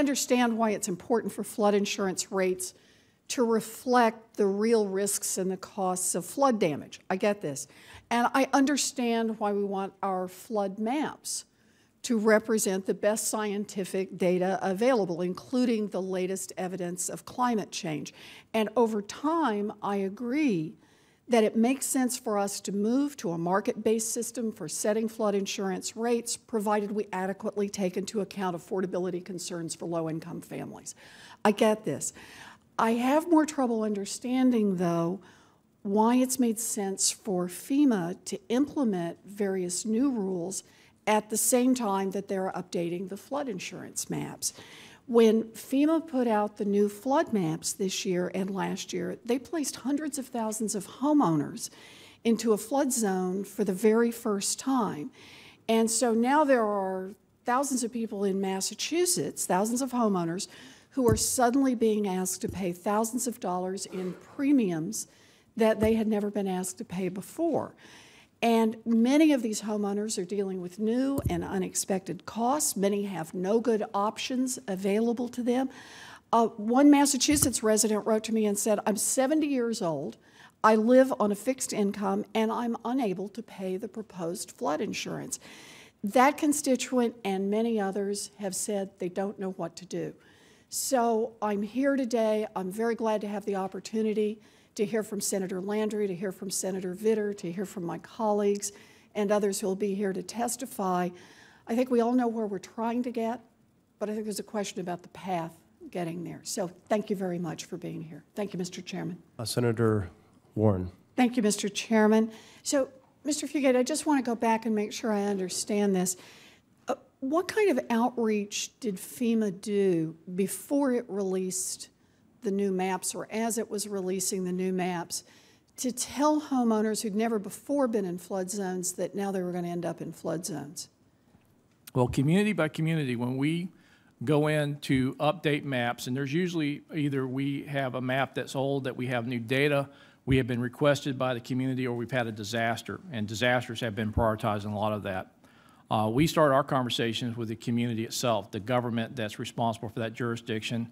understand why it's important for flood insurance rates to reflect the real risks and the costs of flood damage. I get this. And I understand why we want our flood maps to represent the best scientific data available, including the latest evidence of climate change. And over time, I agree that it makes sense for us to move to a market-based system for setting flood insurance rates, provided we adequately take into account affordability concerns for low-income families. I get this. I have more trouble understanding, though, why it's made sense for FEMA to implement various new rules at the same time that they're updating the flood insurance maps. When FEMA put out the new flood maps this year and last year, they placed hundreds of thousands of homeowners into a flood zone for the very first time. And so now there are thousands of people in Massachusetts, thousands of homeowners, who are suddenly being asked to pay thousands of dollars in premiums that they had never been asked to pay before. And many of these homeowners are dealing with new and unexpected costs. Many have no good options available to them. Uh, one Massachusetts resident wrote to me and said, I'm 70 years old, I live on a fixed income, and I'm unable to pay the proposed flood insurance. That constituent and many others have said they don't know what to do. So I'm here today. I'm very glad to have the opportunity to hear from Senator Landry, to hear from Senator Vitter, to hear from my colleagues and others who will be here to testify. I think we all know where we're trying to get, but I think there's a question about the path getting there. So thank you very much for being here. Thank you, Mr. Chairman. Uh, Senator Warren. Thank you, Mr. Chairman. So, Mr. Fugate, I just want to go back and make sure I understand this. Uh, what kind of outreach did FEMA do before it released the new maps or as it was releasing the new maps to tell homeowners who'd never before been in flood zones that now they were going to end up in flood zones? Well, community by community, when we go in to update maps, and there's usually either we have a map that's old that we have new data, we have been requested by the community, or we've had a disaster, and disasters have been prioritizing a lot of that. Uh, we start our conversations with the community itself, the government that's responsible for that jurisdiction.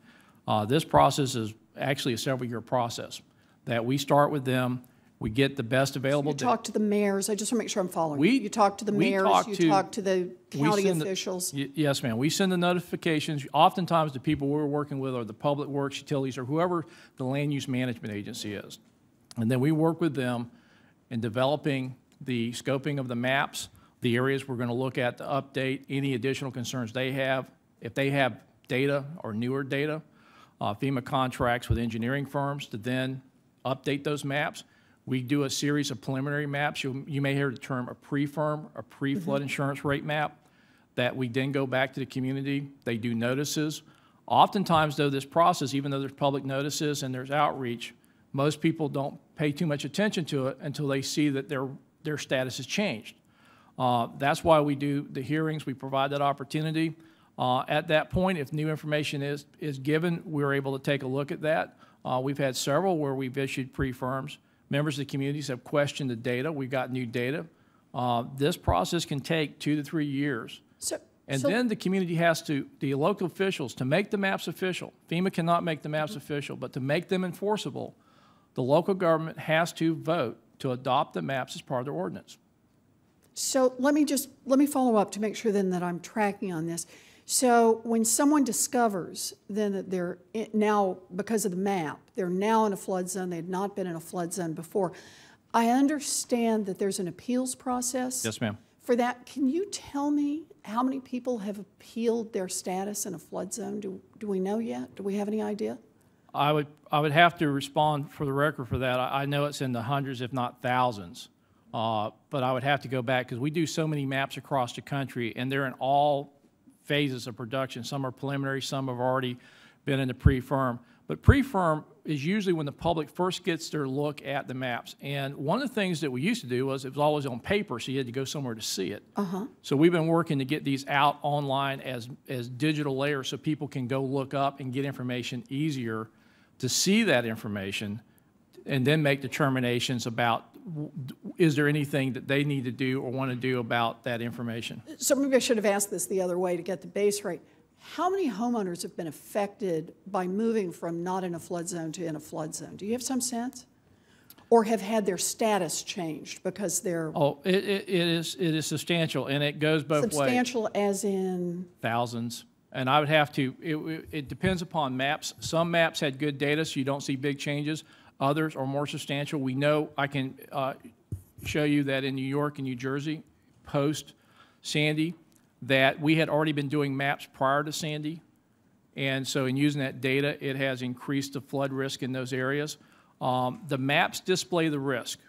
Uh, this process is actually a several-year process that we start with them. We get the best available. So you talk to the mayors. I just want to make sure I'm following. We, you talk to the mayors. Talk you to, talk to the county officials. The, yes, ma'am. We send the notifications. Oftentimes, the people we're working with are the public works, utilities, or whoever the land use management agency is, and then we work with them in developing the scoping of the maps, the areas we're going to look at to update any additional concerns they have. If they have data or newer data, uh, FEMA contracts with engineering firms to then update those maps. We do a series of preliminary maps. You, you may hear the term a pre-firm, a pre-flood mm -hmm. insurance rate map that we then go back to the community. They do notices. Oftentimes, though, this process, even though there's public notices and there's outreach, most people don't pay too much attention to it until they see that their, their status has changed. Uh, that's why we do the hearings. We provide that opportunity. Uh, at that point, if new information is, is given, we're able to take a look at that. Uh, we've had several where we've issued pre-firms. Members of the communities have questioned the data. We've got new data. Uh, this process can take two to three years. So, and so then the community has to, the local officials, to make the maps official, FEMA cannot make the maps mm -hmm. official, but to make them enforceable, the local government has to vote to adopt the maps as part of their ordinance. So let me just, let me follow up to make sure then that I'm tracking on this. So when someone discovers then that they're now, because of the map, they're now in a flood zone, they had not been in a flood zone before, I understand that there's an appeals process. Yes, ma'am. For that, can you tell me how many people have appealed their status in a flood zone? Do, do we know yet? Do we have any idea? I would, I would have to respond for the record for that. I, I know it's in the hundreds, if not thousands. Uh, but I would have to go back because we do so many maps across the country, and they're in all phases of production. Some are preliminary, some have already been in the pre-firm. But pre-firm is usually when the public first gets their look at the maps. And one of the things that we used to do was it was always on paper, so you had to go somewhere to see it. Uh -huh. So we've been working to get these out online as, as digital layers so people can go look up and get information easier to see that information and then make determinations about is there anything that they need to do or want to do about that information? So maybe I should have asked this the other way to get the base right. How many homeowners have been affected by moving from not in a flood zone to in a flood zone? Do you have some sense? Or have had their status changed because they're oh it, it, it is it is substantial and it goes both substantial ways. Substantial as in thousands. And I would have to, it, it, depends upon maps. Some maps had good data, so you don't see big changes. Others are more substantial. We know I can uh, show you that in New York and New Jersey, post Sandy, that we had already been doing maps prior to Sandy. And so in using that data, it has increased the flood risk in those areas. Um, the maps display the risk.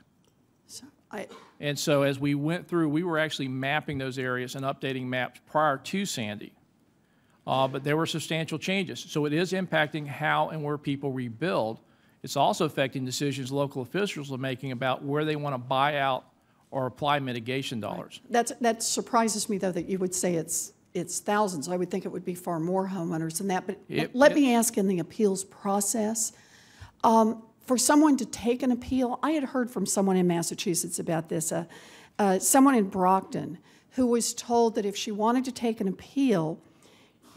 So I, and so as we went through, we were actually mapping those areas and updating maps prior to Sandy. Uh, but there were substantial changes. So it is impacting how and where people rebuild. It's also affecting decisions local officials are making about where they want to buy out or apply mitigation dollars. Right. That's, that surprises me, though, that you would say it's it's thousands. I would think it would be far more homeowners than that. But it, let it, me ask in the appeals process. Um, for someone to take an appeal, I had heard from someone in Massachusetts about this, uh, uh, someone in Brockton, who was told that if she wanted to take an appeal,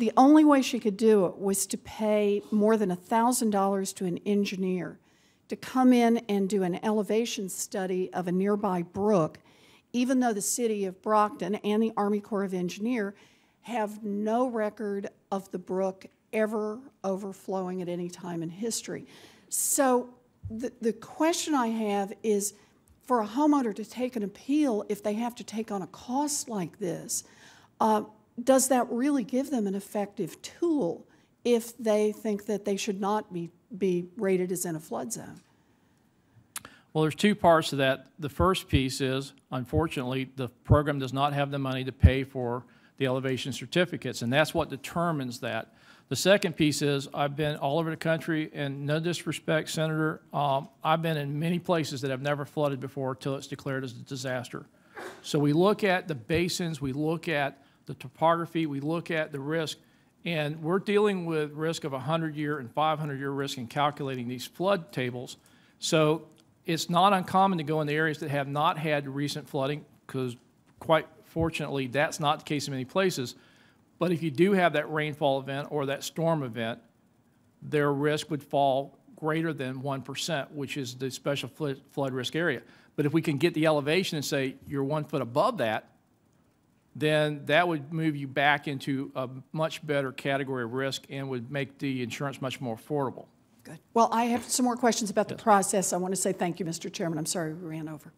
the only way she could do it was to pay more than $1,000 to an engineer to come in and do an elevation study of a nearby brook, even though the city of Brockton and the Army Corps of Engineer have no record of the brook ever overflowing at any time in history. So the, the question I have is for a homeowner to take an appeal if they have to take on a cost like this, uh, does that really give them an effective tool if they think that they should not be, be rated as in a flood zone? Well, there's two parts to that. The first piece is, unfortunately, the program does not have the money to pay for the elevation certificates, and that's what determines that. The second piece is I've been all over the country, and no disrespect, Senator, um, I've been in many places that have never flooded before until it's declared as a disaster. So we look at the basins, we look at the topography, we look at the risk, and we're dealing with risk of 100 year and 500 year risk in calculating these flood tables. So it's not uncommon to go into areas that have not had recent flooding because quite fortunately that's not the case in many places. But if you do have that rainfall event or that storm event, their risk would fall greater than 1%, which is the special flood risk area. But if we can get the elevation and say you're one foot above that, then that would move you back into a much better category of risk and would make the insurance much more affordable. Good. Well, I have some more questions about yes. the process. I want to say thank you, Mr. Chairman. I'm sorry we ran over.